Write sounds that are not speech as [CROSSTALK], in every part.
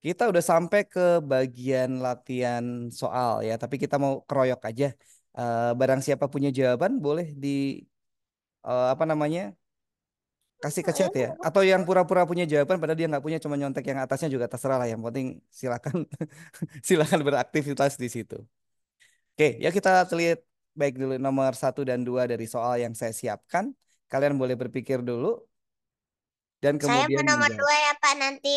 Kita udah sampai ke bagian latihan soal ya, tapi kita mau keroyok aja. Uh, barang siapa punya jawaban boleh di uh, apa namanya kasih ke chat ya atau yang pura-pura punya jawaban padahal dia nggak punya cuma nyontek yang atasnya juga terserah lah yang penting silakan [LAUGHS] silakan beraktivitas di situ oke ya kita lihat baik dulu nomor satu dan dua dari soal yang saya siapkan kalian boleh berpikir dulu dan kemudian saya mau nomor dua ya pak nanti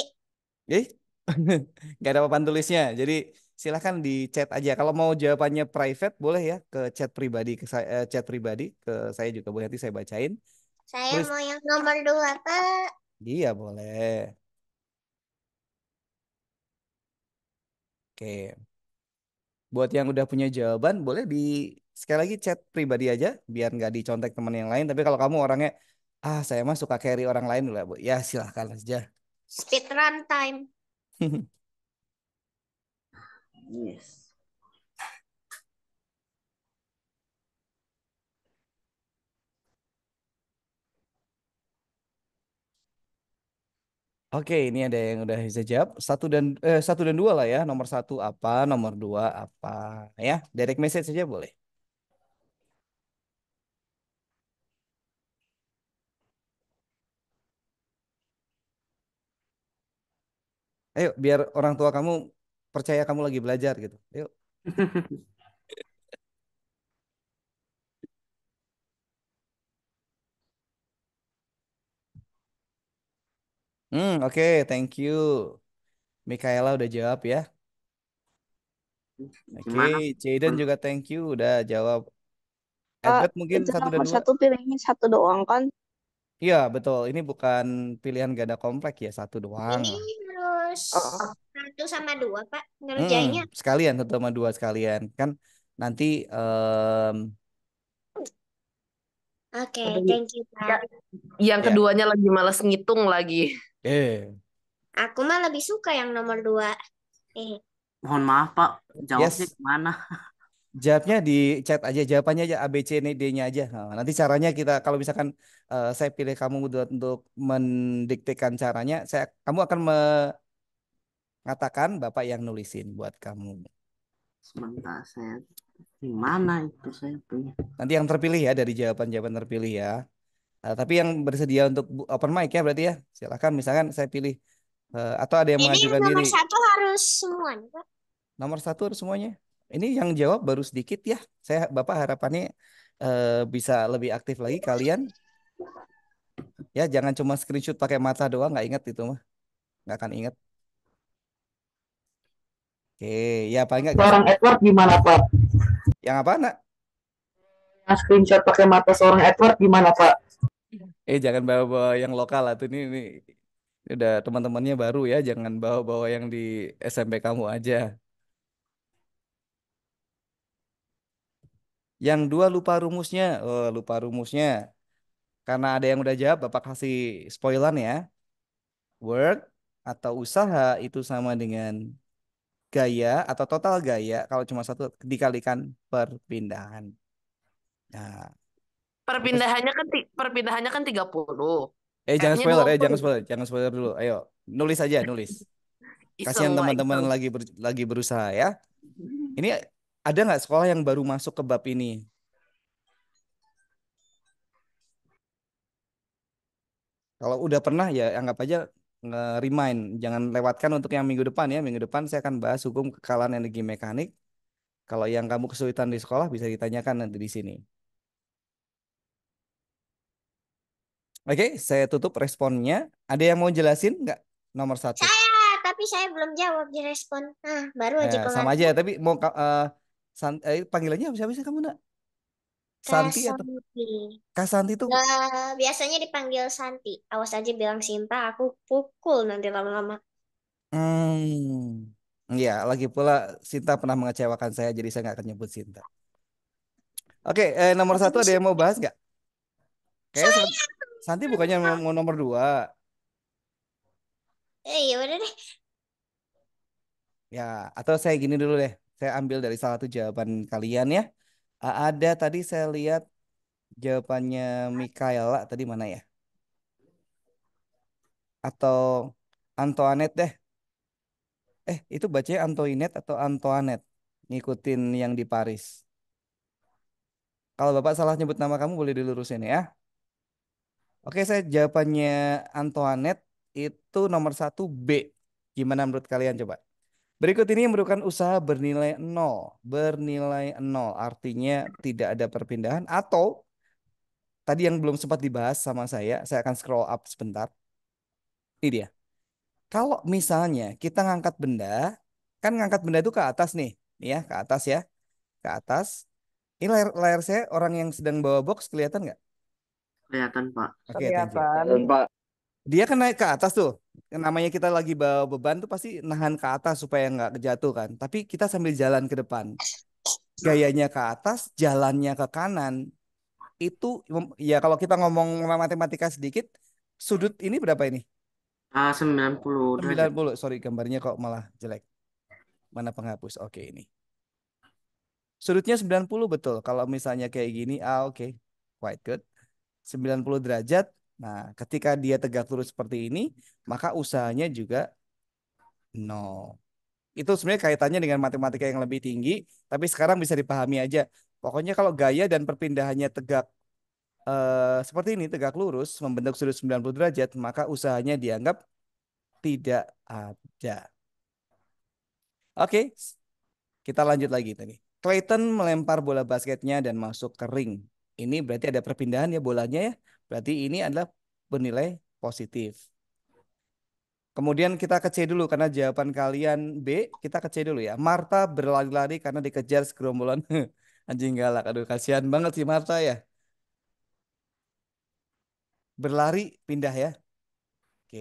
eh [LAUGHS] nggak ada papan tulisnya. Jadi silahkan di chat aja. Kalau mau jawabannya private boleh ya ke chat pribadi ke saya, eh, chat pribadi ke saya juga boleh nanti saya bacain. Saya Terus, mau yang nomor dua pak. Iya boleh. Oke. Buat yang udah punya jawaban boleh di sekali lagi chat pribadi aja biar nggak dicontek teman yang lain. Tapi kalau kamu orangnya ah saya mah suka carry orang lain lah bu. Ya silahkan aja. Speedrun time yes. Oke, ini ada yang udah bisa jawab. Satu dan eh, satu dan dua lah ya. Nomor satu apa, nomor dua apa, ya. Direct message saja boleh. ayo biar orang tua kamu percaya kamu lagi belajar gitu ayo [LAUGHS] Hmm, oke, okay, thank you. Mikaela udah jawab ya. Oke, okay, Jaden juga thank you udah jawab. Eh, Edward uh, mungkin satu dan dua. Satu pilihnya satu doang kan? Iya, betul. Ini bukan pilihan gak ada komplek ya, satu doang harus oh. satu sama dua pak ngerjainnya hmm, sekalian satu sama dua sekalian kan nanti um... oke okay, thank you pak ya, yang yeah. keduanya lagi males ngitung lagi eh aku mah lebih suka yang nomor dua eh mohon maaf pak jawabnya yes. mana Jawabnya di chat aja, jawabannya aja a b n D-nya aja. Nah, nanti caranya kita kalau misalkan uh, saya pilih kamu untuk mendiktekan caranya, saya kamu akan me ngatakan Bapak yang nulisin buat kamu. sementara saya di mana itu saya punya. Nanti yang terpilih ya dari jawaban-jawaban terpilih ya. Uh, tapi yang bersedia untuk open mic ya berarti ya. Silahkan misalkan saya pilih uh, atau ada yang Ini mengajukan nomor diri. Nomor satu harus semuanya. Nomor satu harus semuanya. Ini yang jawab baru sedikit ya. Saya Bapak harapannya uh, bisa lebih aktif lagi kalian. Ya jangan cuma screenshot pakai mata doang nggak ingat itu mah. Nggak akan ingat. Oke, ya paling enggak seorang gitu. Edward gimana Pak? Yang apa nak? Yang screenshot pakai mata seorang Edward gimana Pak? Eh jangan bawa-bawa yang lokal atau ini, ini udah teman-temannya baru ya, jangan bawa-bawa yang di SMP kamu aja. Yang dua lupa rumusnya, oh, lupa rumusnya. Karena ada yang udah jawab, Bapak kasih spoiler ya. Work atau usaha itu sama dengan gaya atau total gaya kalau cuma satu dikalikan perpindahan. Nah, perpindahannya kan perpindahannya kan 30. Eh jangan spoiler, 20. eh jangan spoiler, jangan spoiler dulu. Ayo, nulis aja, nulis. [LAUGHS] Kasihan teman-teman lagi ber, lagi berusaha ya. [LAUGHS] Ini ada nggak sekolah yang baru masuk ke bab ini? Kalau udah pernah ya anggap aja remind jangan lewatkan untuk yang minggu depan ya minggu depan saya akan bahas hukum kekalahan energi mekanik kalau yang kamu kesulitan di sekolah bisa ditanyakan nanti di sini Oke, saya tutup responnya. Ada yang mau jelasin nggak nomor satu? Saya, tapi saya belum jawab di respon. Nah, baru aja ya, Sama aja, tapi mau uh, san eh, panggilannya siapa sih kamu nak? Santi atau Santi. Kak Santi tuh nah, biasanya dipanggil Santi. Awas aja bilang Sinta, aku pukul nanti lama-lama. Hmm, ya lagi pula Sinta pernah mengecewakan saya, jadi saya nggak akan nyebut Sinta. Oke, eh, nomor satu ada yang mau bahas nggak? Kayak Santi, Santi bukannya mau nomor dua? Eh, ya udah deh. Ya, atau saya gini dulu deh. Saya ambil dari salah satu jawaban kalian ya ada tadi saya lihat jawabannya Mikaela tadi mana ya? Atau Antoinette deh. Eh, itu bacanya Antoinette atau Antoinette? Ngikutin yang di Paris. Kalau Bapak salah nyebut nama kamu boleh dilurusin ya. Oke, saya jawabannya Antoinette itu nomor satu B. Gimana menurut kalian coba? Berikut ini merupakan usaha bernilai nol. Bernilai nol artinya tidak ada perpindahan atau tadi yang belum sempat dibahas sama saya, saya akan scroll up sebentar. Ini dia. Kalau misalnya kita ngangkat benda, kan ngangkat benda itu ke atas nih, ya ke atas ya, ke atas. Ini layar, layar saya orang yang sedang bawa box kelihatan nggak? Kelihatan pak. Okay, kelihatan pak dia kan naik ke atas tuh namanya kita lagi bawa beban tuh pasti nahan ke atas supaya nggak jatuh kan tapi kita sambil jalan ke depan gayanya ke atas jalannya ke kanan itu ya kalau kita ngomong matematika sedikit sudut ini berapa ini ah sembilan puluh. Sembilan puluh, sorry gambarnya kok malah jelek mana penghapus oke ini sudutnya sembilan puluh betul kalau misalnya kayak gini ah oke okay. quite good puluh derajat Nah, ketika dia tegak lurus seperti ini, maka usahanya juga nol. Itu sebenarnya kaitannya dengan matematika yang lebih tinggi, tapi sekarang bisa dipahami aja. Pokoknya kalau gaya dan perpindahannya tegak eh, seperti ini, tegak lurus, membentuk sudut 90 derajat, maka usahanya dianggap tidak ada. Oke, kita lanjut lagi tadi. Clayton melempar bola basketnya dan masuk ke ring. Ini berarti ada perpindahan ya bolanya ya. Berarti ini adalah bernilai positif. Kemudian kita ke C dulu karena jawaban kalian B, kita ke C dulu ya. Marta berlari-lari karena dikejar segerombolan [LAUGHS] anjing galak. Aduh kasihan banget sih Marta ya. Berlari pindah ya. Oke.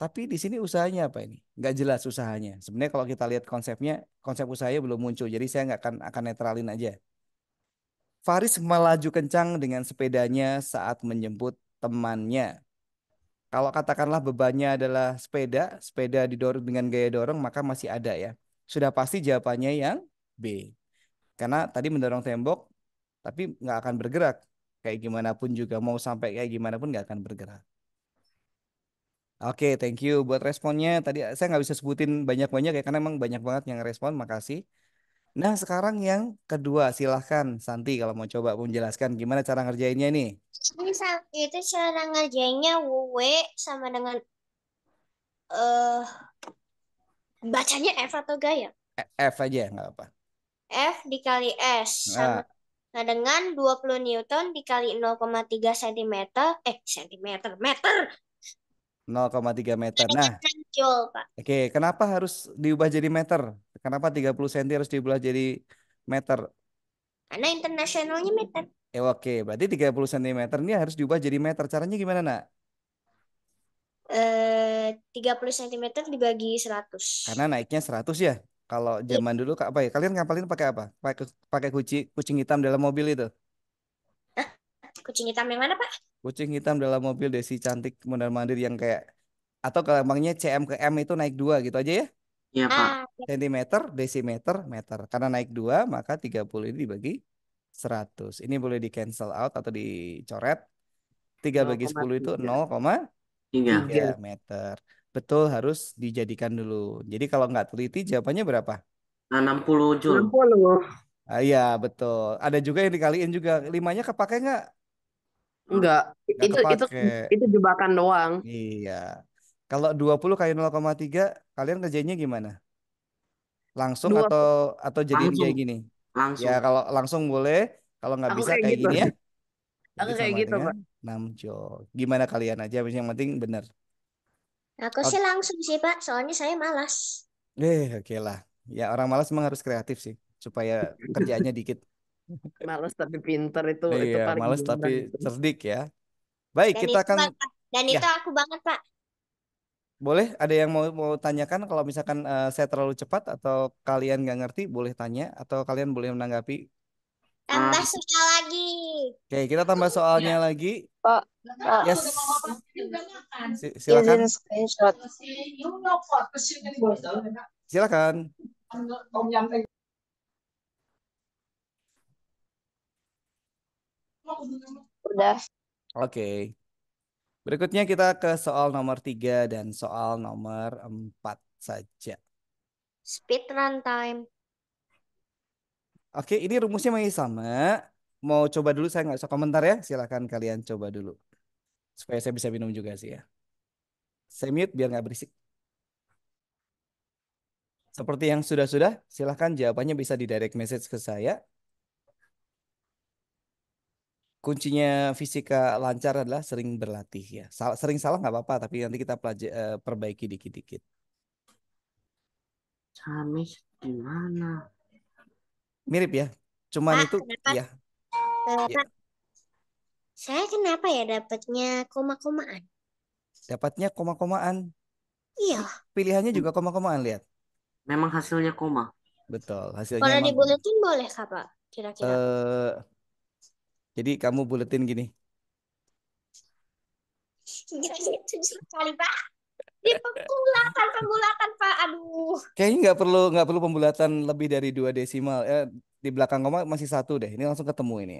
Tapi di sini usahanya apa ini? Nggak jelas usahanya. Sebenarnya kalau kita lihat konsepnya, konsep usahanya belum muncul. Jadi saya nggak akan akan netralin aja. Faris melaju kencang dengan sepedanya saat menjemput temannya. Kalau katakanlah bebannya adalah sepeda, sepeda didorong dengan gaya dorong, maka masih ada ya. Sudah pasti jawabannya yang B. Karena tadi mendorong tembok, tapi nggak akan bergerak. Kayak gimana pun juga, mau sampai kayak gimana pun nggak akan bergerak. Oke, okay, thank you buat responnya. Tadi saya nggak bisa sebutin banyak-banyak ya, karena emang banyak banget yang respon. Makasih. Nah, sekarang yang kedua, silahkan Santi kalau mau coba menjelaskan gimana cara ngerjainnya Ini Misal itu cara ngerjainnya W sama dengan eh uh, bacanya F atau gaya? E, F aja nggak apa. F dikali S nah. sama nah. Nah, dengan 20 Newton dikali 0,3 cm, eh cm, meter. 0,3 meter. Nah, muncul, Pak. Oke, kenapa harus diubah jadi meter? Kenapa 30 cm harus diubah jadi meter? Karena internasionalnya meter. Eh, oke, berarti 30 cm ini harus diubah jadi meter. Caranya gimana, Nak? Eh, 30 cm dibagi 100. Karena naiknya 100 ya. Kalau iya. zaman dulu apa ya? Kalian ngapalin pakai apa? Pakai pakai kucing kucing hitam dalam mobil itu. Kucing hitam yang mana, Pak? Kucing hitam dalam mobil Desi cantik mondar-mandir yang kayak atau gampangnya cm ke m itu naik dua gitu aja ya Iya ah, Pak. Iya. Sentimeter, desimeter, meter. Karena naik dua maka 30 ini dibagi 100. Ini boleh di cancel out atau dicoret. 3 bagi 10 itu 0,3 meter. Betul harus dijadikan dulu. Jadi kalau nggak teliti jawabannya berapa? 60 Jul. 60. Ah, iya betul. Ada juga yang dikaliin juga. Limanya kepake nggak? Enggak. Itu, itu itu itu jebakan doang. Iya. Kalau 20 kali 0,3 kalian kerjanya gimana? Langsung 20. atau atau jadi kayak gini? Ya, langsung. Ya kalau langsung boleh, kalau nggak bisa kayak, kayak gitu. gini ya. [LAUGHS] Aku jadi kayak gitu, Pak. 6 jok. Gimana kalian aja yang penting benar. Aku okay. sih langsung sih, Pak. Soalnya saya malas. Eh, oke okay lah. Ya orang malas memang harus kreatif sih supaya kerjaannya dikit. [LAUGHS] Malas tapi pinter itu iya, itu tapi cerdik ya. Baik, dan kita akan Dan ya. itu aku banget, Pak. Boleh, ada yang mau mau tanyakan kalau misalkan uh, saya terlalu cepat atau kalian nggak ngerti, boleh tanya atau kalian boleh menanggapi. Tambah ah. soal lagi. Oke, kita tambah iya. soalnya ya. lagi. Pak, oh, ah. Yes. silakan. Silakan. Udah. Oke. Okay. Berikutnya kita ke soal nomor 3 dan soal nomor 4 saja. Speed run time. Oke, ini rumusnya masih sama. Mau coba dulu, saya nggak usah komentar ya. Silahkan kalian coba dulu. Supaya saya bisa minum juga sih ya. Saya mute biar nggak berisik. Seperti yang sudah-sudah, silahkan jawabannya bisa di direct message ke saya kuncinya fisika lancar adalah sering berlatih ya. Salah, sering salah nggak apa-apa, tapi nanti kita pelajari, eh, perbaiki dikit-dikit. Kamis gimana? Mirip ya, cuman ah, itu kenapa? ya. Saya kenapa ya dapatnya koma-komaan? Dapatnya koma-komaan. Iya. Pilihannya juga koma-komaan lihat. Memang hasilnya koma. Betul, hasilnya. Kalau dibuletin boleh kak pak? Kira-kira. Uh, jadi kamu buletin gini. Tujuh kali pak. Di pembulatan, pembulatan pak. Aduh. Kayaknya nggak perlu nggak perlu pembulatan lebih dari dua desimal. Eh, di belakang koma masih satu deh. Ini langsung ketemu ini.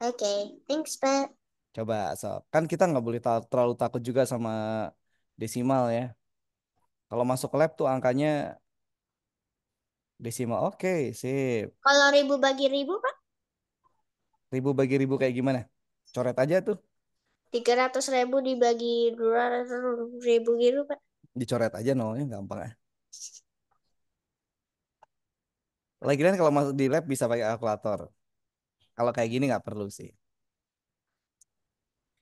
Oke, okay. thanks pak. Coba so, kan kita nggak boleh ta terlalu takut juga sama desimal ya. Kalau masuk lab tuh angkanya desimal. Oke, okay, sip. Kalau ribu bagi ribu pak? Ribu bagi ribu kayak gimana? Coret aja tuh. Tiga ratus ribu dibagi dua ratus ribu gitu, Pak. Dicoret aja nolnya gampang ya. Ah. Lagian kalau masuk di lab bisa pakai kalkulator. Kalau kayak gini nggak perlu sih.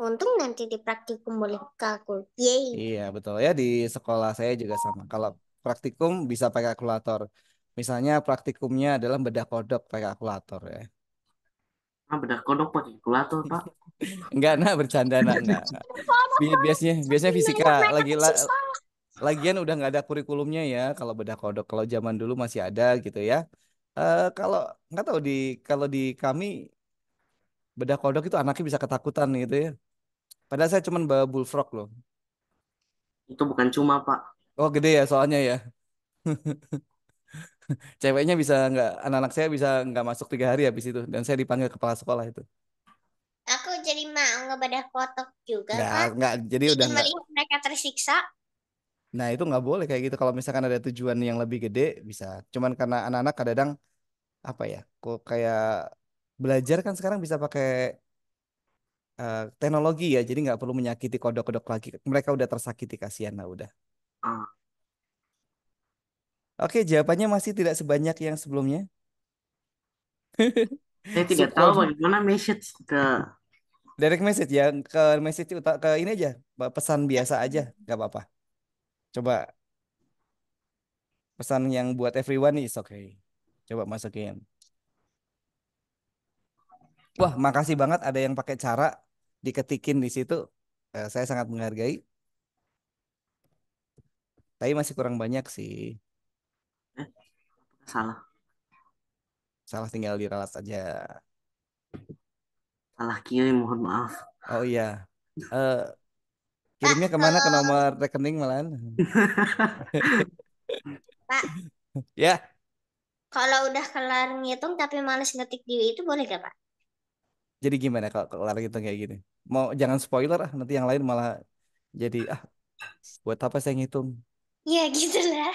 Untung nanti di praktikum boleh kalkul. Iya betul ya di sekolah saya juga sama. Kalau praktikum bisa pakai kalkulator. Misalnya praktikumnya adalah bedah kodok pakai kalkulator ya. Ah benar kodok pakai kalkulator pak. Enggak nah bercanda nak. Nah. nah. Biasanya biasanya fisika lagi la Lagian udah nggak ada kurikulumnya ya kalau bedah kodok kalau zaman dulu masih ada gitu ya. Uh, kalau nggak tahu di kalau di kami bedah kodok itu anaknya bisa ketakutan gitu ya. Padahal saya cuma bawa bullfrog loh. Itu bukan cuma pak. Oh gede ya soalnya ya. [LAUGHS] [LAUGHS] ceweknya bisa nggak anak-anak saya bisa nggak masuk tiga hari habis itu dan saya dipanggil kepala sekolah itu aku jadi mau ngebedah kotok juga nggak, kan nggak jadi udah nggak mereka tersiksa nah itu nggak boleh kayak gitu kalau misalkan ada tujuan yang lebih gede bisa cuman karena anak-anak kadang apa ya kok kayak belajar kan sekarang bisa pakai uh, teknologi ya jadi nggak perlu menyakiti kodok-kodok lagi mereka udah tersakiti kasihan lah udah ah. Oke, jawabannya masih tidak sebanyak yang sebelumnya. [LAUGHS] Saya tidak tahu bagaimana message ke direct message ya ke message ke ini aja pesan biasa aja nggak apa-apa. Coba pesan yang buat everyone is okay. Coba masukin. Wah, makasih banget ada yang pakai cara diketikin di situ. Eh, saya sangat menghargai. Tapi masih kurang banyak sih. Salah. Salah tinggal diralat saja. Salah kirim, mohon maaf. Oh iya. Uh, kirimnya kemana ke nomor rekening malahan? Pak. [LAUGHS] ya. Kalau udah kelar ngitung tapi males ngetik di itu boleh gak Pak? Jadi gimana kalau kelar ngitung kayak gini? Mau jangan spoiler ah nanti yang lain malah jadi ah buat apa saya ngitung? Ya gitulah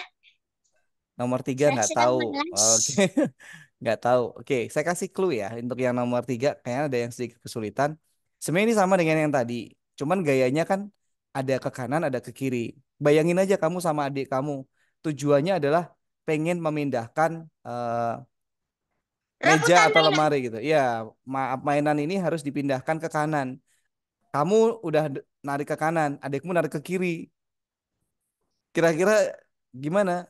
Nomor tiga nggak tahu. Oke, [LAUGHS] nggak tahu. Oke, saya kasih clue ya untuk yang nomor tiga. Kayaknya ada yang sedikit kesulitan. Sebenarnya ini sama dengan yang tadi, cuman gayanya kan ada ke kanan, ada ke kiri. Bayangin aja kamu sama adik kamu. Tujuannya adalah pengen memindahkan uh, meja atau ya? lemari gitu. Ya, ma mainan ini harus dipindahkan ke kanan. Kamu udah narik ke kanan, adikmu narik ke kiri. Kira-kira gimana?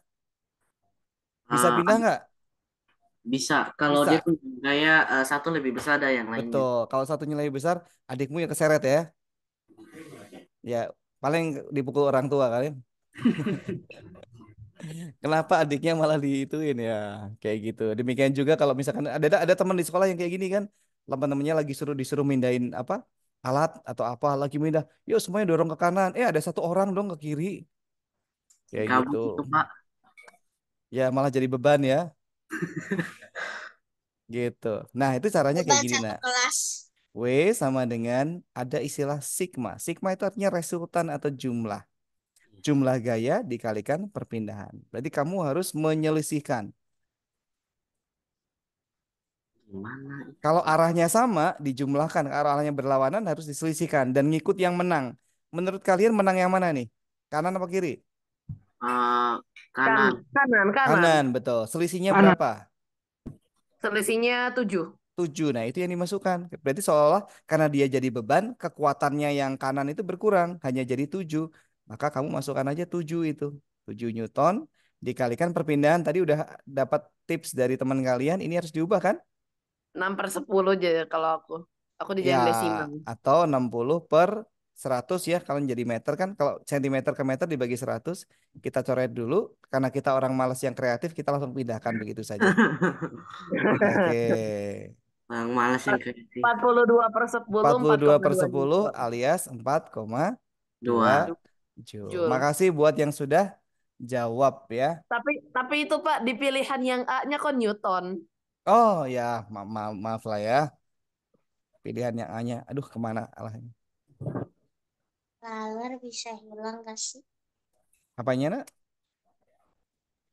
Bisa uh, pindah ah. nggak? Bisa. Kalau bisa. dia kayak uh, eh, satu lebih besar ada yang lain. Betul. Kalau satunya lebih besar, adikmu yang keseret ya. Ya, paling dipukul orang tua kali. [LAUGHS] Kenapa adiknya malah diituin ya kayak gitu. Demikian juga kalau misalkan ada ada teman di sekolah yang kayak gini kan, teman-temannya lagi suruh disuruh mindain apa alat atau apa lagi mindah. Yuk semuanya dorong ke kanan. Eh ada satu orang dong ke kiri. Kayak Kamu gitu. Itu, Pak ya malah jadi beban ya gitu nah itu caranya beban kayak gini nah kelas. W sama dengan ada istilah sigma. Sigma itu artinya resultan atau jumlah. Jumlah gaya dikalikan perpindahan. Berarti kamu harus menyelisihkan. Mana? Kalau arahnya sama, dijumlahkan. arahnya berlawanan harus diselisihkan. Dan ngikut yang menang. Menurut kalian menang yang mana nih? Kanan apa kiri? Eh, kanan. Kan, kanan. Kanan, kanan. betul. Selisihnya kanan. berapa? Selisihnya tujuh tujuh Nah, itu yang dimasukkan. Berarti seolah karena dia jadi beban, kekuatannya yang kanan itu berkurang, hanya jadi tujuh Maka kamu masukkan aja tujuh itu. tujuh Newton dikalikan perpindahan. Tadi udah dapat tips dari teman kalian, ini harus diubah kan? 6 per 10 aja kalau aku. Aku dijadiin ya, desimal. Atau 60 per 100 ya kalau jadi meter kan kalau sentimeter ke meter dibagi 100 kita coret dulu karena kita orang malas yang kreatif kita langsung pindahkan begitu saja. Oke. Okay. Orang malas yang kreatif. 42 per 10 42 per 10 alias 4,2 joule. Makasih buat yang sudah jawab ya. Tapi tapi itu Pak di pilihan yang A-nya kok Newton. Oh ya, ma ma maaf lah ya. Pilihan yang A-nya. Aduh kemana alahnya. Laler bisa hilang gak sih? Apanya, Nak?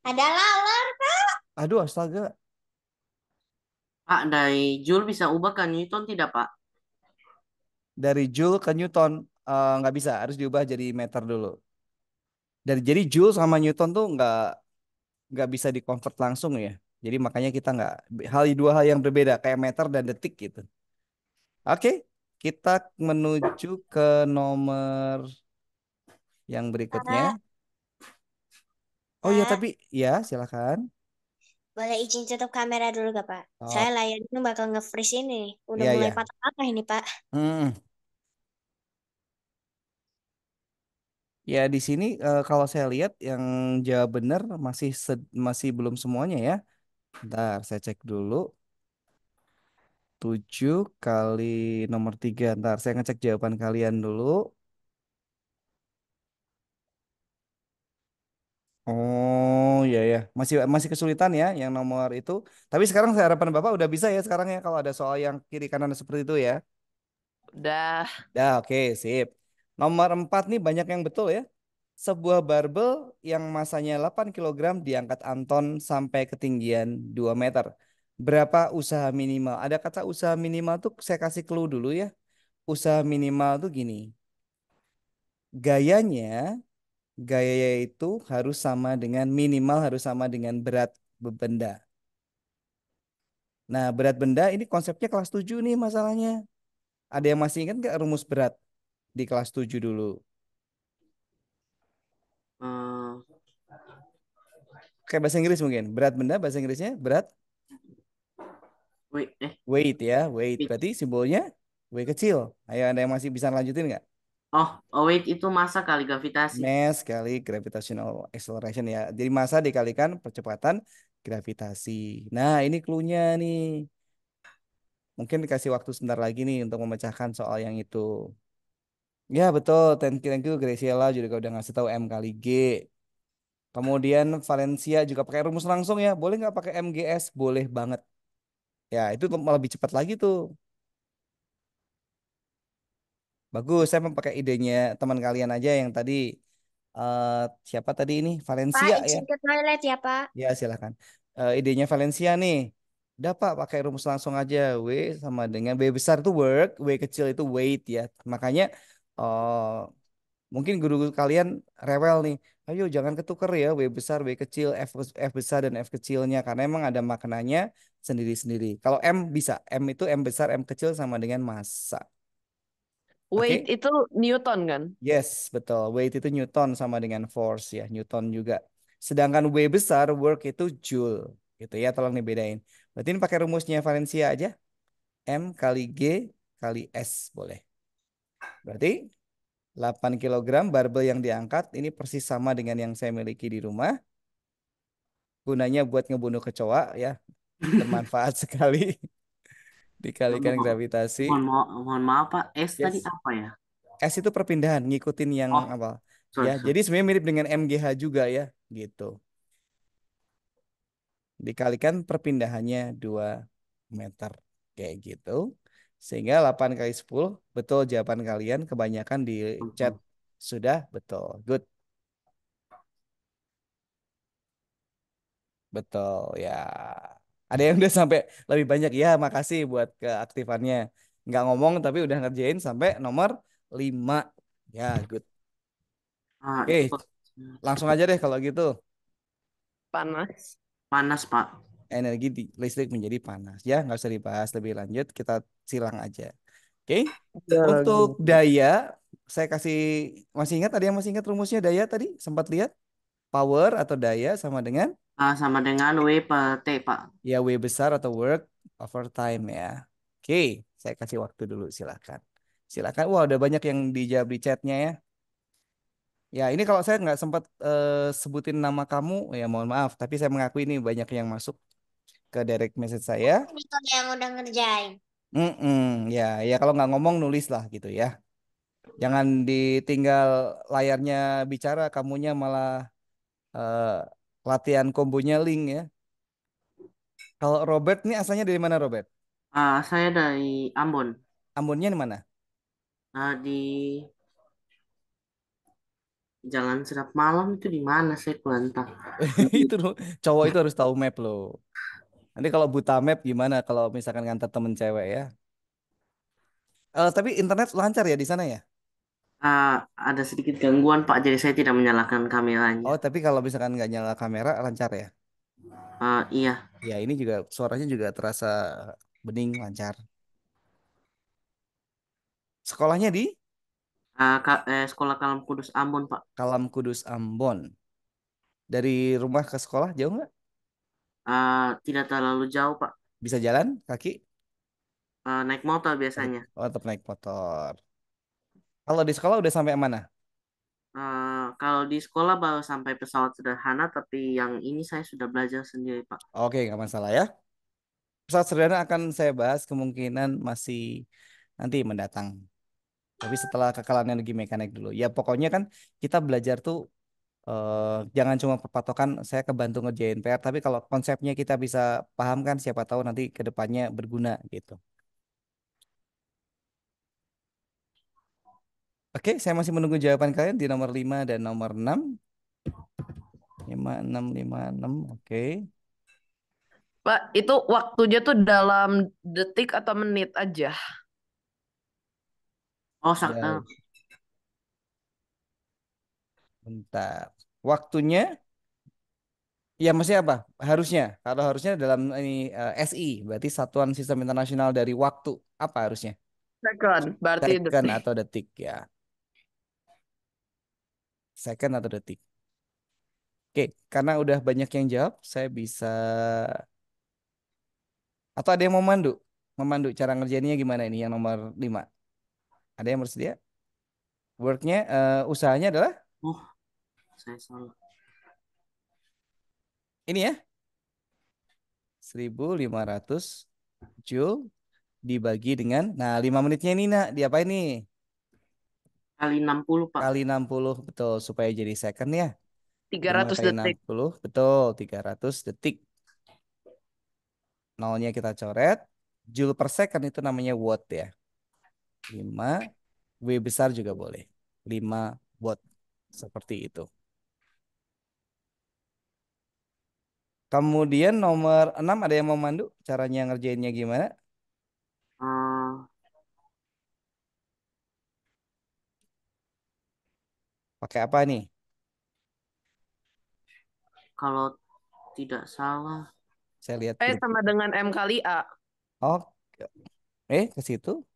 Ada laler, Kak. Aduh, astaga. Pak, dari Joule bisa ubah ke Newton tidak, Pak? Dari Joule ke Newton uh, nggak bisa, harus diubah jadi meter dulu. Dari jadi Joule sama Newton tuh nggak nggak bisa dikonvert langsung ya. Jadi makanya kita nggak hal dua hal yang berbeda kayak meter dan detik gitu. Oke, okay. Kita menuju ke nomor yang berikutnya. Oh iya tapi ya silakan. Boleh izin tutup kamera dulu gak Pak? Oh. Saya layarnya bakal nge-freeze ini. Udah yeah, mulai yeah. Iya. patah-patah ini Pak. Hmm. Ya di sini eh, kalau saya lihat yang jawab benar masih masih belum semuanya ya. Ntar saya cek dulu. 7 kali nomor 3. Ntar saya ngecek jawaban kalian dulu. Oh iya ya, masih masih kesulitan ya yang nomor itu. Tapi sekarang saya harapan Bapak udah bisa ya sekarang ya kalau ada soal yang kiri kanan seperti itu ya. Udah. Udah, oke, okay, sip. Nomor 4 nih banyak yang betul ya. Sebuah barbel yang masanya 8 kg diangkat Anton sampai ketinggian 2 meter berapa usaha minimal. Ada kata usaha minimal tuh saya kasih clue dulu ya. Usaha minimal tuh gini. Gayanya, gaya itu harus sama dengan minimal harus sama dengan berat benda. Nah berat benda ini konsepnya kelas 7 nih masalahnya. Ada yang masih ingat nggak rumus berat di kelas 7 dulu? Hmm. Kayak bahasa Inggris mungkin. Berat benda bahasa Inggrisnya berat Wait, eh. Wait ya, wait. Berarti simbolnya W kecil. Ayo ada yang masih bisa lanjutin nggak? Oh, oh, wait itu masa kali gravitasi. Mass kali gravitational acceleration ya. Jadi masa dikalikan percepatan gravitasi. Nah, ini clue nih. Mungkin dikasih waktu sebentar lagi nih untuk memecahkan soal yang itu. Ya, betul. Thank you, thank you Graciela juga udah ngasih tahu M kali G. Kemudian Valencia juga pakai rumus langsung ya. Boleh nggak pakai MGS? Boleh banget. Ya, itu malah lebih cepat lagi tuh. Bagus, saya pakai idenya teman kalian aja yang tadi eh, siapa tadi ini Pak, Valencia ya. izin toilet ya, Pak. Ya, silakan. Eh, idenya Valencia nih. Udah Pak, pakai rumus langsung aja. W sama dengan B besar itu work, W kecil itu wait ya. Makanya uh, mungkin guru, guru kalian rewel nih ayo jangan ketuker ya W besar, W kecil, F, F besar dan F kecilnya karena emang ada maknanya sendiri-sendiri. Kalau M bisa, M itu M besar, M kecil sama dengan massa. Weight okay? itu Newton kan? Yes, betul. Weight itu Newton sama dengan force ya, Newton juga. Sedangkan W besar, work itu joule gitu ya, tolong dibedain. Berarti ini pakai rumusnya Valencia aja. M kali G kali S boleh. Berarti 8 kg barbel yang diangkat ini persis sama dengan yang saya miliki di rumah. Gunanya buat ngebunuh kecoa ya. Bermanfaat [LAUGHS] sekali. Dikalikan mohon, gravitasi. Mohon, mo mohon maaf Pak, S yes. tadi apa ya? S itu perpindahan, ngikutin yang oh, apa. Sorry, ya, sorry. jadi sebenarnya mirip dengan MGH juga ya, gitu. Dikalikan perpindahannya 2 meter kayak gitu. Sehingga 8 kali 10 betul jawaban kalian kebanyakan di chat sudah betul. Good. Betul ya. Ada yang udah sampai lebih banyak ya makasih buat keaktifannya. Nggak ngomong tapi udah ngerjain sampai nomor 5. Ya, good. Ah, Oke, okay. langsung aja deh kalau gitu. Panas. Panas, Pak energi listrik menjadi panas ya nggak usah dibahas lebih lanjut kita silang aja. Oke. Okay? Untuk daya saya kasih masih ingat ada yang masih ingat rumusnya daya tadi sempat lihat power atau daya sama dengan uh, sama dengan W per T Pak. Ya W besar atau work over time ya. Oke, okay. saya kasih waktu dulu silakan, silakan. Wah udah banyak yang dijawab di chatnya ya. Ya ini kalau saya nggak sempat uh, sebutin nama kamu ya mohon maaf tapi saya mengakui ini banyak yang masuk ke direct message saya. Oh, yang udah ngerjain. Mm-mm, ya, ya kalau nggak ngomong nulis lah gitu ya. Jangan ditinggal layarnya bicara, kamunya malah uh, latihan kombonya link ya. Kalau Robert nih asalnya dari mana Robert? Ah, saya dari Ambon. Ambonnya di mana? Uh, di Jalan Serap Malam itu di mana saya kurang tahu. [LAUGHS] itu cowok itu harus tahu map loh. Nanti kalau buta map gimana kalau misalkan ngantar temen cewek ya? Eh, tapi internet lancar ya di sana ya? Uh, ada sedikit gangguan Pak, jadi saya tidak menyalakan kameranya. Oh, tapi kalau misalkan nggak nyala kamera lancar ya? Uh, iya, Ya ini juga suaranya juga terasa bening lancar. Sekolahnya di Uh, Ka- eh, Sekolah Kalam Kudus Ambon Pak. Kalam Kudus Ambon. Dari rumah ke sekolah jauh nggak? Uh, tidak terlalu jauh, Pak. Bisa jalan kaki? Uh, naik motor biasanya. Oh, tetap naik motor. Kalau di sekolah udah sampai mana? Uh, kalau di sekolah baru sampai pesawat sederhana, tapi yang ini saya sudah belajar sendiri, Pak. Oke, nggak masalah ya. Pesawat sederhana akan saya bahas kemungkinan masih nanti mendatang. Tapi setelah kekalahan lagi mekanik dulu. Ya pokoknya kan kita belajar tuh Uh, jangan cuma perpatokan saya kebantu ngerjain PR, tapi kalau konsepnya kita bisa paham kan siapa tahu nanti ke depannya berguna gitu. Oke, saya masih menunggu jawaban kalian di nomor 5 dan nomor 6. 5, 6, 5, 6, oke. Pak, itu waktunya tuh dalam detik atau menit aja? Oh, ya. Bentar. Waktunya ya maksudnya apa? Harusnya. Kalau harusnya dalam ini uh, eh, SI berarti satuan sistem internasional dari waktu apa harusnya? Second, berarti second detik. atau detik ya. Second atau detik. Oke, karena udah banyak yang jawab, saya bisa atau ada yang mau mandu? Memandu cara ngerjainnya gimana ini yang nomor 5? Ada yang bersedia? Worknya, uh, usahanya adalah? Uh, saya salah. Ini ya. 1500 joule dibagi dengan nah 5 menitnya ini nak diapain ini Kali 60, Pak. Kali 60, betul. Supaya jadi second ya. 300 detik. 60, betul. 300 detik. Nolnya kita coret. Joule per second itu namanya watt ya. 5 W besar juga boleh. 5 watt. Seperti itu. Kemudian nomor 6 ada yang mau mandu caranya ngerjainnya gimana? Hmm. Pakai apa nih? Kalau tidak salah. Saya lihat. Eh sama dengan M kali A. Oke. Oh. Eh ke situ?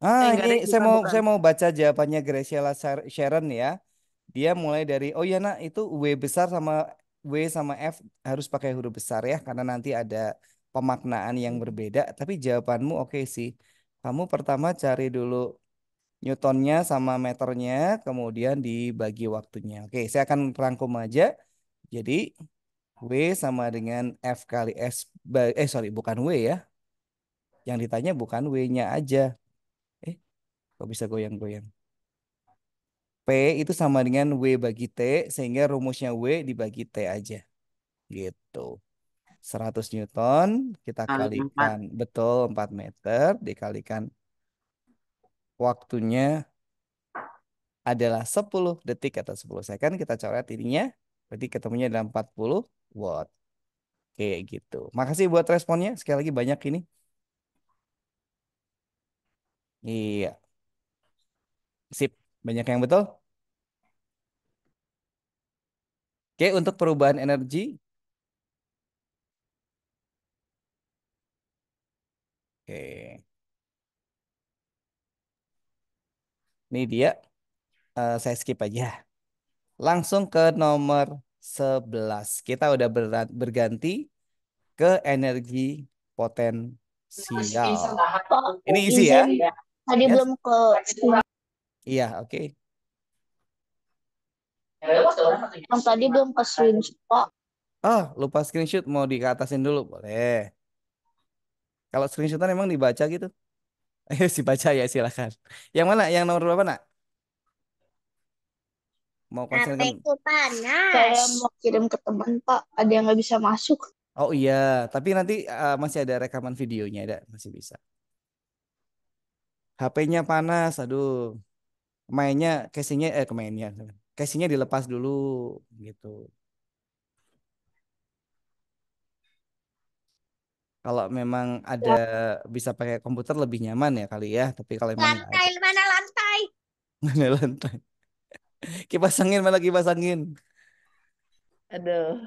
Eh, ah, eh, ini saya mau bukan. saya mau baca jawabannya Graciela Sharon ya. Dia mulai dari oh iya nak itu W besar sama W sama F harus pakai huruf besar ya karena nanti ada pemaknaan yang hmm. berbeda. Tapi jawabanmu oke okay sih. Kamu pertama cari dulu Newtonnya sama meternya, kemudian dibagi waktunya. Oke, saya akan rangkum aja. Jadi W sama dengan F kali S. Eh, sorry, bukan W ya. Yang ditanya bukan W-nya aja. Eh, kok bisa goyang-goyang? P itu sama dengan W bagi T, sehingga rumusnya W dibagi T aja. Gitu. 100 Newton, kita kalikan. 4. Betul, 4 meter, dikalikan waktunya adalah 10 detik atau 10 second. Kita coret ininya, berarti ketemunya dalam 40 watt. Kayak gitu. Makasih buat responnya. Sekali lagi banyak ini. Iya. Sip. Banyak yang betul? Oke, untuk perubahan energi. Oke. Ini dia. Uh, saya skip aja. Langsung ke nomor 11. Kita udah berat, berganti ke energi potensial. Ini isi ya. ya? Tadi belum ke Iya, oke. Okay. Ya, yang tadi belum ke screenshot. Oh, ah, lupa screenshot mau dikatasin dulu boleh. Kalau screenshotan emang dibaca gitu? Ayo [LAUGHS] eh, baca ya silakan. Yang mana? Yang nomor berapa nak? Mau nah, konsen kan? panas. Saya mau kirim ke teman Pak. Ada yang nggak bisa masuk. Oh iya, tapi nanti uh, masih ada rekaman videonya ada masih bisa. HP-nya panas, aduh mainnya casingnya eh ke mainnya casingnya dilepas dulu gitu kalau memang ada ya. bisa pakai komputer lebih nyaman ya kali ya tapi kalau lantai ada... mana lantai [LAUGHS] mana lantai kipas angin mana kipas angin aduh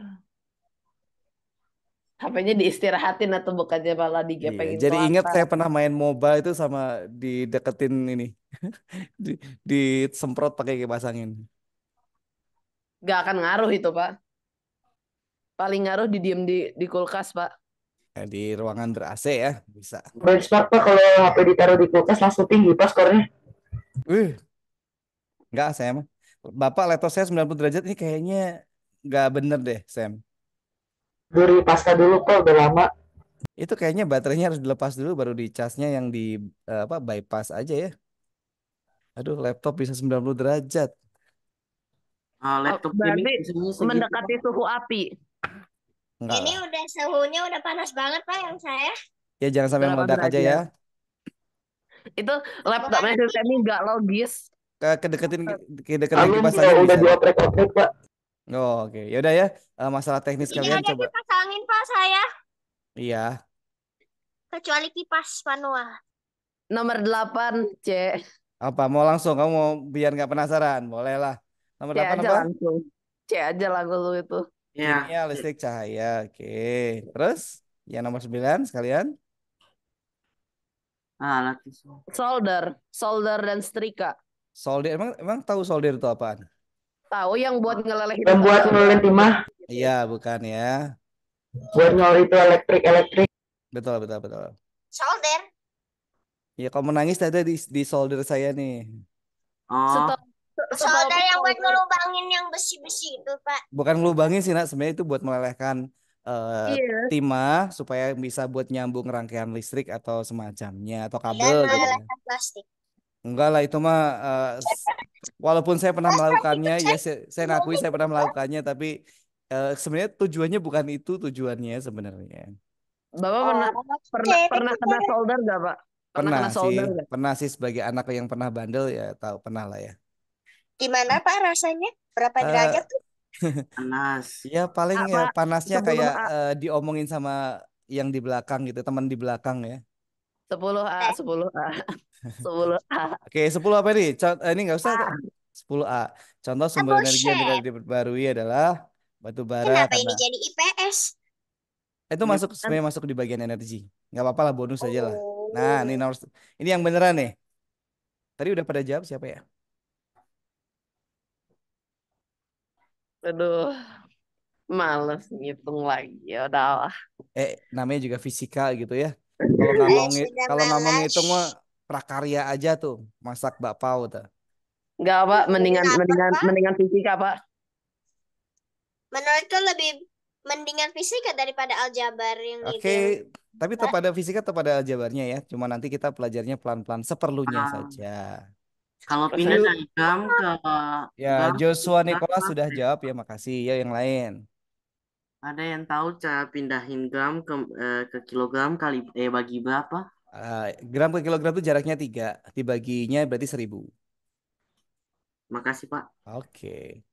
HP-nya diistirahatin atau bukannya malah iya, digepengin. Iya, jadi ingat saya pernah main MOBA itu sama dideketin ini. [LAUGHS] di, disemprot pakai kipas angin. Gak akan ngaruh itu, Pak. Paling ngaruh di diem di di kulkas, Pak. Ya, di ruangan ber AC ya, bisa. Benchmark Pak kalau HP ditaruh di kulkas langsung tinggi pas skornya. Wih. Enggak, saya mah. Bapak laptop saya 90 derajat ini kayaknya nggak bener deh, Sam duri pasca dulu kok udah lama itu kayaknya baterainya harus dilepas dulu baru di casnya yang di eh, apa bypass aja ya aduh laptop bisa 90 derajat uh, laptop oh, ini mendekati suhu api Enggak. ini udah suhunya udah panas banget pak yang saya ya jangan sampai meledak aja ya itu laptopnya ini nggak logis kedeketin kedeketin kipas aja udah dioprek-oprek pak Oh, Oke, okay. yaudah ya uh, masalah teknis Ini kalian aja coba. kipas angin pak saya. Iya. Kecuali kipas manual. Nomor 8 C. Apa mau langsung? Kamu mau biar nggak penasaran? Boleh lah. Nomor C 8 aja apa? Langsung. C aja lah dulu itu. Iya. listrik, cahaya. Oke. Okay. Terus ya nomor 9 sekalian. Ah, solder, solder dan setrika. Solder emang emang tahu solder itu apaan? Tahu yang buat ngeleleh Yang buat ngeleleh timah. Iya, bukan ya. Buat ngeleleh itu elektrik elektrik. Betul, betul, betul. Solder. iya kalau menangis tadi di, di solder saya nih. Oh. Stop. Solder yang buat ngelubangin yang besi-besi itu, Pak. Bukan ngelubangin sih, Nak. Sebenarnya itu buat melelehkan uh, eh, yeah. timah supaya bisa buat nyambung rangkaian listrik atau semacamnya atau kabel. Dan iya, gitu. Kan. plastik. Enggak lah itu mah uh, walaupun saya pernah melakukannya ya saya, saya ngakui iya. saya pernah melakukannya tapi uh, sebenarnya tujuannya bukan itu tujuannya sebenarnya. Bapak pernah oh, pernah okay. pernah kena solder gak pak? Pernah, pernah kena solder sih, gak? pernah sih sebagai anak yang pernah bandel ya tahu pernah lah ya. Gimana pak rasanya? Berapa eh, derajat uh, tuh? [LAUGHS] Panas. ya paling ya apa, panasnya panasnya kayak uh, diomongin sama yang di belakang gitu teman di belakang ya sepuluh A, eh. sepuluh A, [LAUGHS] sepuluh A. Oke, sepuluh apa nih? Contoh, eh, ini nggak usah. Sepuluh A. Contoh sumber energi yang tidak diperbarui adalah batu bara. Kenapa karena... ini jadi IPS? Itu hmm, masuk sebenarnya masuk di bagian energi. Nggak apa-apa lah bonus oh. aja lah. Nah, ini oh. nomor ini yang beneran nih. Tadi udah pada jawab siapa ya? Aduh, males ngitung lagi. Ya udah Eh, namanya juga fisika gitu ya. [LAUGHS] Kalau nggak mau kalau nggak mau ngitung mah prakarya aja tuh masak bakpao tuh. Enggak, Pak. Iya, mendingan Kenapa, mendingan Pak? mendingan fisika, Pak. Menurutku lebih mendingan fisika daripada aljabar yang Oke, okay. Gitu. tapi tetap ada fisika tetap ada aljabarnya ya. Cuma nanti kita pelajarnya pelan-pelan seperlunya ah. saja. Kalau pindah ke Ya, Joshua Nicholas sudah jawab ya, makasih. Ya yang lain. Ada yang tahu cara pindahin gram ke, eh, ke kilogram kali eh bagi berapa? Uh, gram ke kilogram itu jaraknya tiga, dibaginya berarti seribu. Makasih Pak. Oke.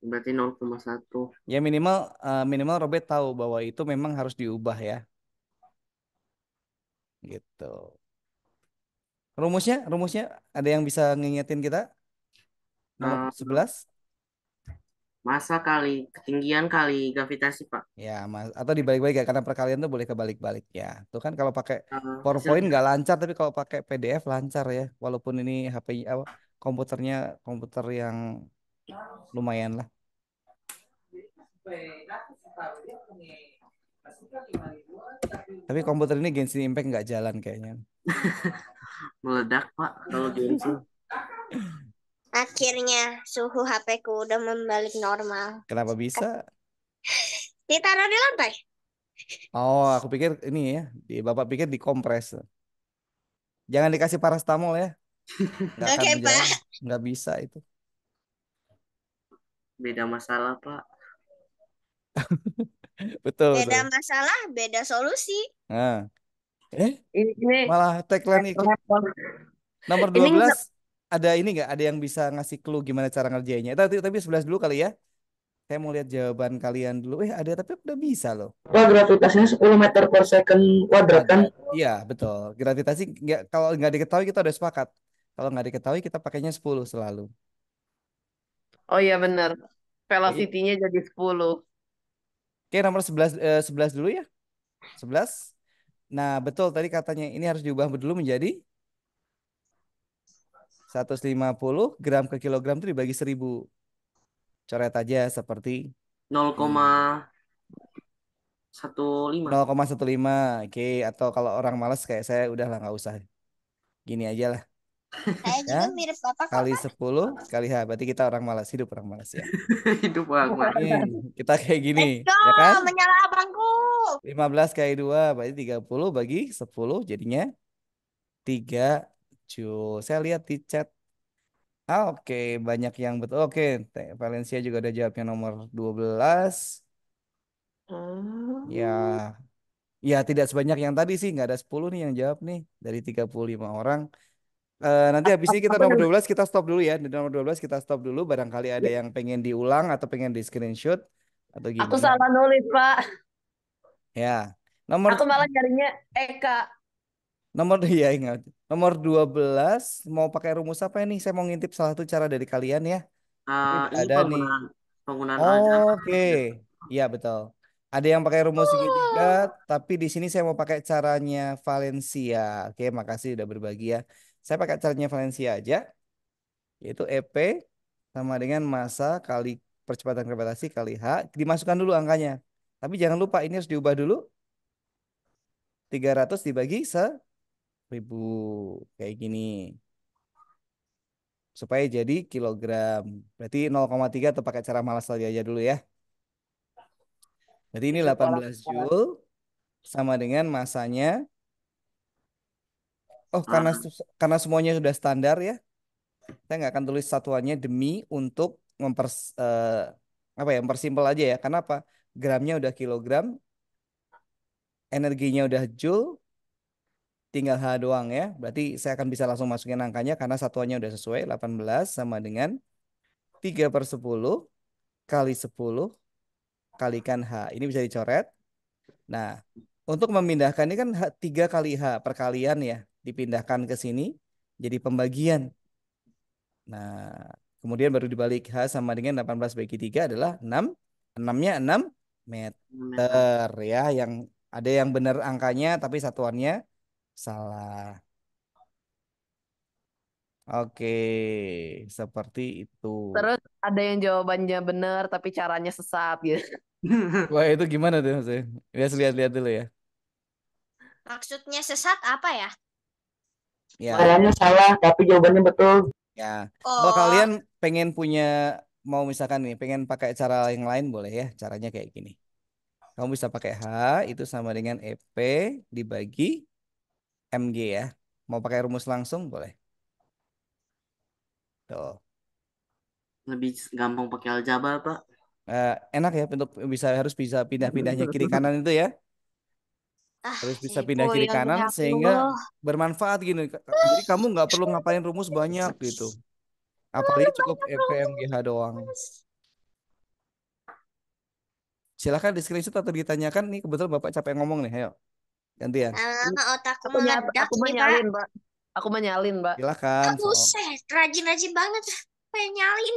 Berarti 0,1. Ya minimal uh, minimal Robert tahu bahwa itu memang harus diubah ya. Gitu. Rumusnya, rumusnya ada yang bisa ngingetin kita? Nomor uh, Masa kali ketinggian kali gravitasi, Pak. Ya, mas atau dibalik-balik ya karena perkalian tuh boleh kebalik-balik ya. Tuh kan kalau pakai uh, PowerPoint nggak lancar tapi kalau pakai PDF lancar ya. Walaupun ini HP apa komputernya komputer yang lumayan lah. Tapi komputer ini Genshin Impact nggak jalan kayaknya. [LAUGHS] Meledak, Pak, kalau Genshin. [LAUGHS] Akhirnya suhu HP ku udah membalik normal. Kenapa bisa? [LAUGHS] Ditaruh di lantai. Oh, aku pikir ini ya. Di, Bapak pikir dikompres. Jangan dikasih parastamol ya. Oke, okay, Pak. Nggak bisa itu. Beda masalah, Pak. [LAUGHS] betul. Beda betul. masalah, beda solusi. Nah. Eh, ini, ini malah tagline ikut nomor 12. Ini ada ini nggak ada yang bisa ngasih clue gimana cara ngerjainnya tapi tapi sebelas dulu kali ya saya mau lihat jawaban kalian dulu eh ada tapi udah bisa loh wah gravitasinya 10 meter per second kuadrat kan iya betul gravitasi nggak kalau nggak diketahui kita udah sepakat kalau nggak diketahui kita pakainya 10 selalu oh iya benar velocity-nya jadi 10 oke nomor 11 eh, 11 dulu ya 11 nah betul tadi katanya ini harus diubah dulu menjadi 150 gram ke kilogram itu dibagi 1000. Coret aja seperti 0,15. hmm. 0,15. 0,15. Oke, okay. atau kalau orang malas kayak saya udah lah nggak usah. Gini aja lah. Saya juga ya. mirip Bapak kali sepuluh 10 kali H berarti kita orang malas hidup orang malas ya. [LAUGHS] hidup orang malas. Hmm, kita kayak gini, Let's eh, go, ya kan? Menyala abangku. 15 kali 2 berarti 30 bagi 10 jadinya 3 lucu. Saya lihat di chat. Ah, oke, banyak yang betul. Oke, okay. Valencia juga ada jawabnya nomor 12. Ah. Ya, ya tidak sebanyak yang tadi sih, nggak ada 10 nih yang jawab nih dari 35 orang. Eh, nanti ah, habis ini ah, kita nomor dua 12 kita stop dulu ya. Di nomor 12 kita stop dulu barangkali ada iya. yang pengen diulang atau pengen di screenshot atau gimana Aku salah nulis, Pak. Ya. Nomor Aku malah carinya Eka. nomor dia [LAUGHS] ingat. Nomor 12 mau pakai rumus apa ini? Saya mau ngintip salah satu cara dari kalian ya. Uh, ini ada penggunaan, nih. Penggunaan oh, Oke. Okay. Iya betul. Ada yang pakai rumus segitiga, tapi di sini saya mau pakai caranya Valencia. Oke, makasih udah berbagi ya. Saya pakai caranya Valencia aja. Yaitu EP sama dengan masa kali percepatan gravitasi kali H. Dimasukkan dulu angkanya. Tapi jangan lupa ini harus diubah dulu. 300 dibagi se ribu kayak gini supaya jadi kilogram. Berarti 0,3 atau pakai cara malas tadi aja dulu ya. Berarti ini 18 joule sama dengan masanya. Oh, karena ah. karena semuanya sudah standar ya. Saya nggak akan tulis satuannya demi untuk mempers eh, apa ya, mempersimpel aja ya. Karena apa? Gramnya udah kilogram, energinya udah joule, tinggal H doang ya. Berarti saya akan bisa langsung masukin angkanya karena satuannya udah sesuai. 18 sama dengan 3 per 10 kali 10 kalikan H. Ini bisa dicoret. Nah, untuk memindahkan ini kan 3 kali H perkalian ya. Dipindahkan ke sini jadi pembagian. Nah, kemudian baru dibalik H sama dengan 18 bagi 3 adalah 6. 6-nya 6 meter ya yang ada yang benar angkanya tapi satuannya salah. Oke, seperti itu. Terus ada yang jawabannya benar tapi caranya sesat gitu. [LAUGHS] Wah, itu gimana tuh maksudnya? Lihat lihat-lihat dulu ya. Maksudnya sesat apa ya? Ya. Caranya salah tapi jawabannya betul. Ya. Oh. Kalau kalian pengen punya mau misalkan nih pengen pakai cara yang lain boleh ya. Caranya kayak gini. Kamu bisa pakai H itu sama dengan EP dibagi MG ya. Mau pakai rumus langsung boleh. Tuh. Lebih gampang pakai aljabar, Pak. Uh, enak ya untuk bisa harus bisa pindah-pindahnya kiri [LAUGHS] kanan itu ya. Ah, harus bisa pindah kiri ya, kanan sehingga bermanfaat gini. Jadi kamu nggak perlu ngapain rumus banyak gitu. Apalagi cukup EPMGH doang. Silahkan di screenshot atau ditanyakan. Nih kebetulan Bapak capek ngomong nih, ayo gantian. Ya. Uh, ah, otak aku meledak aku menyalin, Mbak. Aku menyalin, Mbak. Silakan. Aku set, rajin-rajin banget pengen nyalin.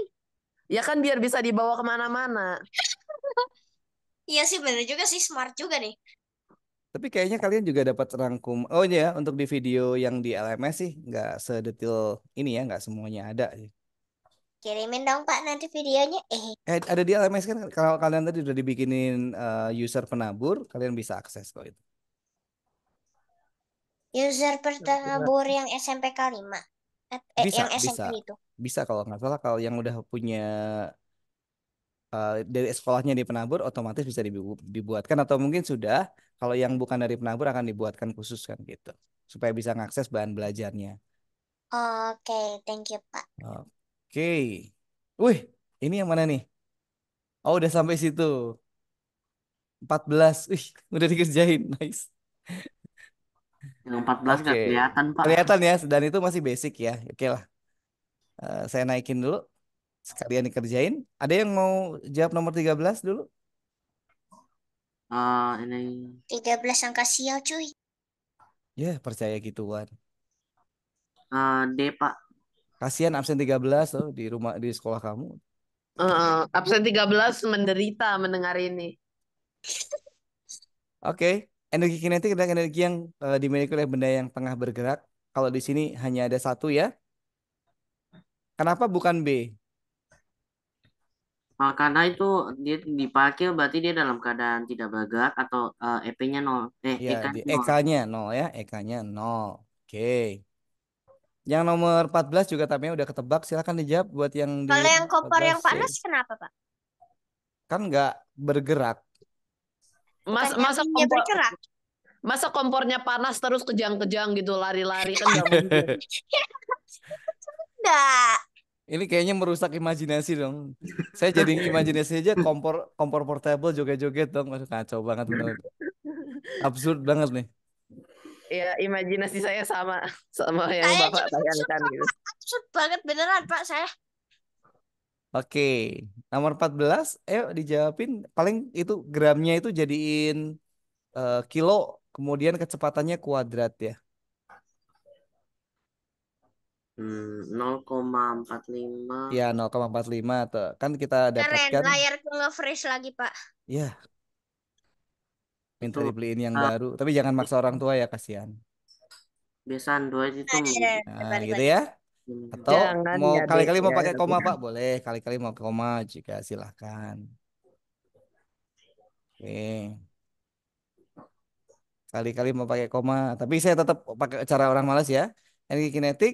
Ya kan biar bisa dibawa kemana-mana. [LAUGHS] Iya sih bener juga sih smart juga nih. Tapi kayaknya kalian juga dapat rangkum. Oh iya, untuk di video yang di LMS sih nggak sedetil ini ya, nggak semuanya ada sih. Kirimin dong Pak nanti videonya. Eh. eh ada di LMS kan kalau kalian tadi udah dibikinin uh, user penabur, kalian bisa akses kok itu. User pertama bor yang SMP K5. Eh, eh, bisa, yang SMP bisa. itu. Bisa kalau nggak salah kalau yang udah punya uh, dari sekolahnya di penabur otomatis bisa dibu dibuatkan atau mungkin sudah kalau yang bukan dari penabur akan dibuatkan khusus kan gitu supaya bisa mengakses bahan belajarnya. Oke, okay, thank you Pak. Oke. Okay. Wih, ini yang mana nih? Oh, udah sampai situ. 14. Wih, udah dikerjain. [LAUGHS] Nice. Yang 14 nggak kelihatan, Pak. Kelihatan ya, dan itu masih basic ya. Oke lah. Uh, saya naikin dulu. Sekalian dikerjain. Ada yang mau jawab nomor 13 dulu? Eh, ini 13 angka sial cuy. Ya, percaya gitu gituan. eh, D, Pak. Kasihan absen 13 tuh di rumah di sekolah kamu. Uh, absen 13 menderita mendengar ini. Oke energi kinetik adalah energi yang uh, dimiliki oleh benda yang tengah bergerak. Kalau di sini hanya ada satu ya. Kenapa bukan B? Ah, karena itu dia dipakai berarti dia dalam keadaan tidak bergerak atau uh, eh, EP-nya nol. Eh, ya, EK-nya e nol. ya, EK-nya nol. Oke. Okay. Yang nomor 14 juga tampaknya udah ketebak. Silahkan dijawab buat yang Kalau di yang kompor yang panas kenapa, Pak? Kan nggak bergerak Mas, masa kompor, bergerak. Masa kompornya panas terus kejang-kejang gitu lari-lari kan [LAUGHS] Enggak. Ini kayaknya merusak imajinasi dong. Saya jadi [LAUGHS] imajinasi aja kompor kompor portable joget-joget dong. Masuk kacau banget bener. Absurd banget nih. Iya imajinasi saya sama sama yang saya Bapak tanyakan gitu. Absurd banget beneran, Pak. Saya Oke, nomor 14, eh dijawabin. Paling itu gramnya itu jadiin uh, kilo, kemudian kecepatannya kuadrat ya. Hmm, 0,45. Ya, 0,45 tuh. Kan kita Keren, dapatkan. Layar nge fresh lagi, Pak. Ya. Minta dibeliin yang Ah. baru, tapi jangan maksa orang tua ya, kasihan. Biasan dua itu. Iya, nah, gitu ya. Atau Jangan mau ya, ya, ya, kali-kali mau pakai koma, Pak? Boleh. Kali-kali mau koma jika silahkan. Oke. Kali-kali mau pakai koma. Tapi saya tetap pakai cara orang malas ya. Energi kinetik.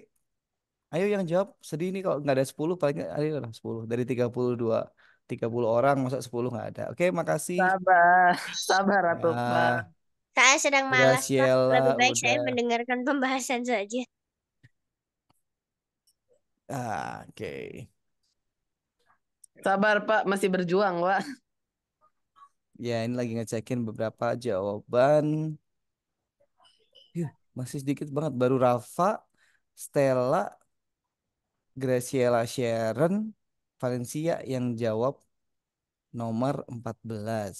Ayo yang jawab. Sedih nih kalau nggak ada 10. Paling ayo lah 10. Dari 32. 30 orang masa 10 nggak ada. Oke, makasih. Sabar, sabar atuh Ya. Saya sedang malas, Pak. Lebih baik udah. saya mendengarkan pembahasan saja. Ah, oke. Okay. Sabar Pak, masih berjuang Pak. Ya ini lagi ngecekin beberapa jawaban. Yuh, masih sedikit banget. Baru Rafa, Stella, Graciela Sharon, Valencia yang jawab nomor 14.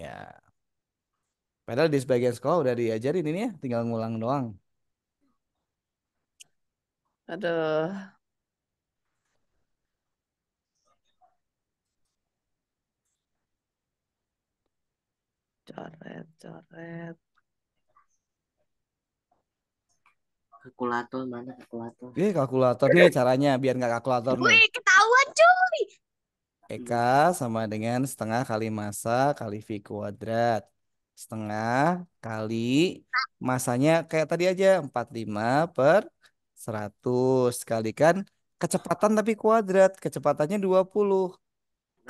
Ya. Padahal di sebagian sekolah udah diajarin ini ya, tinggal ngulang doang. Aduh. coret, coret. Kalkulator mana kalkulator? Iya kalkulator nih caranya biar nggak kalkulator. Wih ketahuan cuy. Eka sama dengan setengah kali masa kali V kuadrat. Setengah kali masanya kayak tadi aja 45 per 100. Kalikan kecepatan tapi kuadrat. Kecepatannya 20.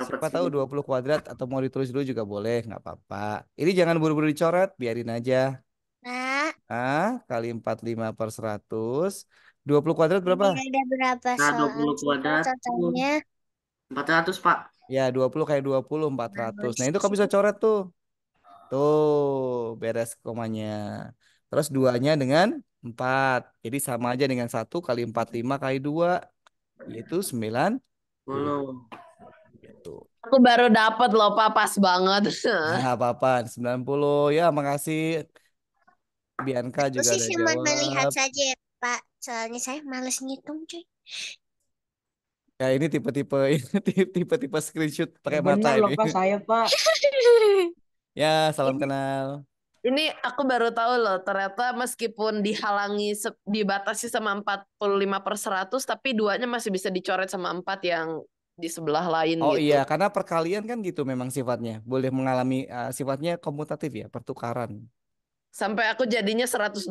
Siapa tahu 20 kuadrat atau mau ditulis dulu juga boleh, nggak apa-apa. Ini jangan buru-buru dicoret, biarin aja. Nah. Ah, kali 45 per 100. 20 kuadrat berapa? Ini Ada berapa Nah, 20 kuadrat. Totalnya. 400, Pak. Ya, 20 kayak 20, 400. Nah, itu kamu bisa coret tuh. Tuh, beres komanya. Terus duanya dengan 4. Jadi sama aja dengan 1 kali 45 kali 2. Itu 9. 10. Aku baru dapat loh Pak, pas banget. Nah, apa-apa, 90. Ya, makasih. Bianca juga Aku sih cuma jawab. melihat saja ya, Pak. Soalnya saya males ngitung, cuy. Ya, ini tipe-tipe [LAUGHS] ini tipe-tipe screenshot pakai Bener mata ini. Pak, saya, Pak. [LAUGHS] ya, salam ini, kenal. Ini aku baru tahu loh, ternyata meskipun dihalangi dibatasi sama 45 per 100, tapi duanya masih bisa dicoret sama empat yang di sebelah lain oh gitu. iya karena perkalian kan gitu memang sifatnya boleh mengalami uh, sifatnya komutatif ya pertukaran sampai aku jadinya 180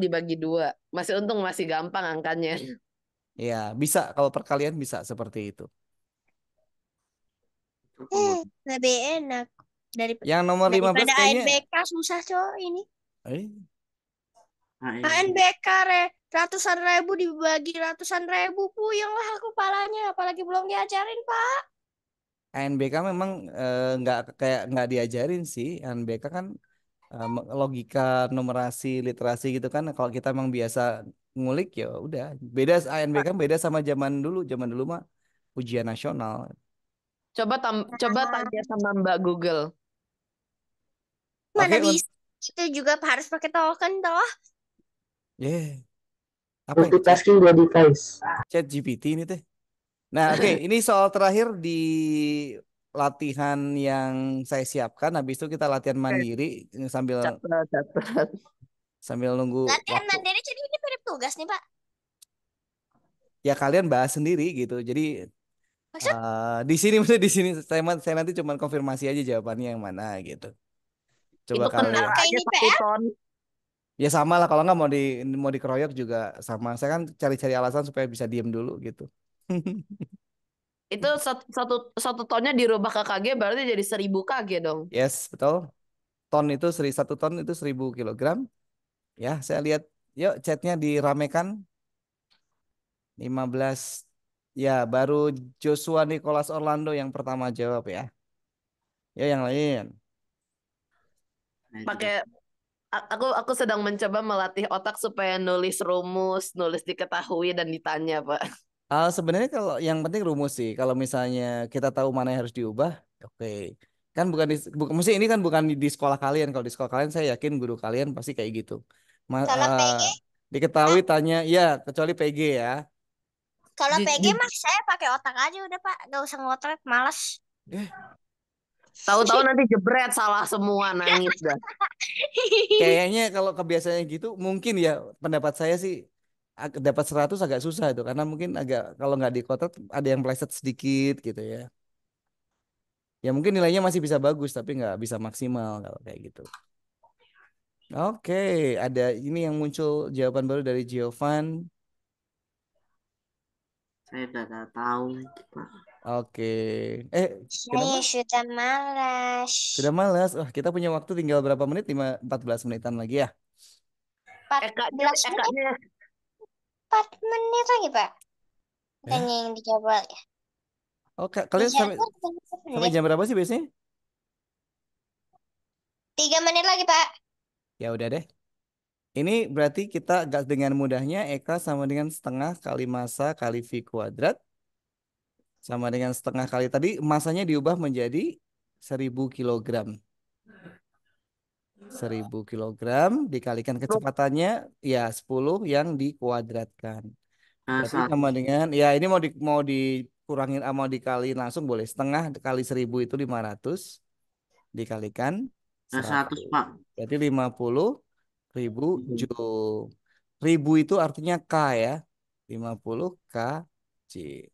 dibagi dua masih untung masih gampang angkanya Iya, bisa kalau perkalian bisa seperti itu eh, lebih enak dari yang nomor 15 daripada kayaknya... ANBK susah cowok ini eh. ANBK re ratusan ribu dibagi ratusan ribu puyeng lah aku palanya apalagi belum diajarin pak ANBK memang eh, nggak kayak nggak diajarin sih ANBK kan eh, logika numerasi literasi gitu kan kalau kita memang biasa ngulik ya udah beda ah, ANBK beda sama zaman dulu zaman dulu mah ujian nasional coba tam coba tanya sama Mbak Google mana okay, bisa itu juga harus pakai token toh yeah apa multitasking dua device chat GPT ini teh nah oke okay. [LAUGHS] ini soal terakhir di latihan yang saya siapkan habis itu kita latihan mandiri sambil catat, catat. sambil nunggu latihan waktu. mandiri jadi ini mirip tugas nih pak ya kalian bahas sendiri gitu jadi Uh, di sini maksudnya di sini saya saya nanti cuma konfirmasi aja jawabannya yang mana gitu coba Ibu kalian ya? pakai ini ya sama lah kalau nggak mau di mau dikeroyok juga sama saya kan cari-cari alasan supaya bisa diem dulu gitu itu satu satu, satu tonnya dirubah ke kg berarti jadi seribu kg dong yes betul ton itu seri satu ton itu seribu kilogram ya saya lihat yuk chatnya diramekan belas. ya baru Joshua Nicholas Orlando yang pertama jawab ya ya yang lain pakai aku aku sedang mencoba melatih otak supaya nulis rumus, nulis diketahui dan ditanya, Pak. Uh, sebenarnya kalau yang penting rumus sih. Kalau misalnya kita tahu mana yang harus diubah, oke. Okay. Kan bukan di bukan mesti ini kan bukan di, sekolah kalian. Kalau di sekolah kalian saya yakin guru kalian pasti kayak gitu. Ma, uh, diketahui nah. tanya ya kecuali PG ya. Kalau PG mah saya pakai otak aja udah Pak, Gak usah ngotret, malas. Eh, Tahu-tahu [LAUGHS] nanti jebret salah semua nangis dah. [LAUGHS] Kayaknya kalau kebiasaannya gitu mungkin ya pendapat saya sih dapat 100 agak susah itu karena mungkin agak kalau nggak di ada yang pleset sedikit gitu ya. Ya mungkin nilainya masih bisa bagus tapi nggak bisa maksimal kalau kayak gitu. Oke, okay, ada ini yang muncul jawaban baru dari Giovan. Saya tidak tahu, Pak. Oke. Eh, Saya sudah malas. Sudah malas. Wah, kita punya waktu tinggal berapa menit? 5 14 menitan lagi ya? 14 menit. 4 menit lagi, Pak. tanya eh? ya. yang dijawab ya. Oke, kalian sampai, sampai jam berapa sih biasanya? 3 menit lagi, Pak. Ya udah deh. Ini berarti kita gak dengan mudahnya Eka sama dengan setengah kali masa kali V kuadrat sama dengan setengah kali tadi masanya diubah menjadi seribu kilogram seribu kilogram dikalikan kecepatannya ya sepuluh yang dikuadratkan. Ah, Berarti sama dengan ya ini mau di, mau dikurangin ah, mau dikali langsung boleh setengah kali seribu itu lima ratus dikalikan 100, ah, lima Pak. 50 ribu hmm. joule. Ribu itu artinya K ya. 50 K c